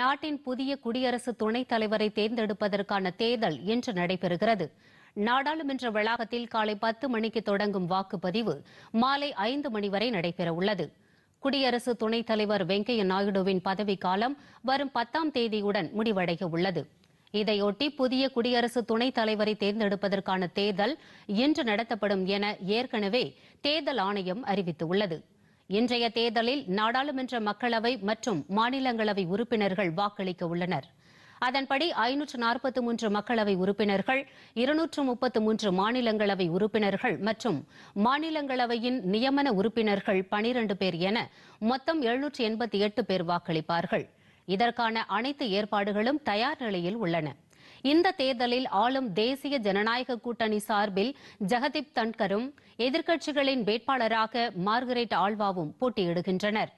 நாட்டின் புதிய குடியரசு துணைத் தலைவரை தேர்ந்தெடுப்பதற்கான தேர்தல் இன்று நடைபெறுகிறது நாடாளுமன்ற வளாகத்தில் காலை பத்து மணிக்கு தொடங்கும் வாக்குப்பதிவு மாலை ஐந்து மணி வரை நடைபெறவுள்ளது குடியரசு துணைத் தலைவர் வெங்கையா நாயுடுவின் பதவிக்காலம் வரும் பத்தாம் தேதியுடன் முடிவடைய உள்ளது இதையொட்டி புதிய குடியரசு துணைத் தலைவரை தேர்ந்தெடுப்பதற்கான தேர்தல் இன்று நடத்தப்படும் என ஏற்கனவே தேர்தல் ஆணையம் அறிவித்துள்ளது இன்றைய தேர்தலில் நாடாளுமன்ற மக்களவை மற்றும் மாநிலங்களவை உறுப்பினர்கள் வாக்களிக்க உள்ளனர் அதன்படி ஐநூற்று நாற்பத்தி மூன்று மக்களவை உறுப்பினர்கள் இருநூற்று முப்பத்து மூன்று மாநிலங்களவை உறுப்பினர்கள் மற்றும் மாநிலங்களவையின் நியமன உறுப்பினர்கள் பனிரண்டு பேர் என மொத்தம் எழுநூற்று எண்பத்தி எட்டு பேர் வாக்களிப்பார்கள் இதற்கான அனைத்து ஏற்பாடுகளும் தயார் நிலையில் உள்ளன இந்த தேர்தலில் ஆளும் தேசிய ஜனநாயக கூட்டணி சார்பில் ஜெகதீப் தன்கரும் எதிர்க்கட்சிகளின் வேட்பாளராக மார்கரெட் ஆல்வாவும் போட்டியிடுகின்றனா்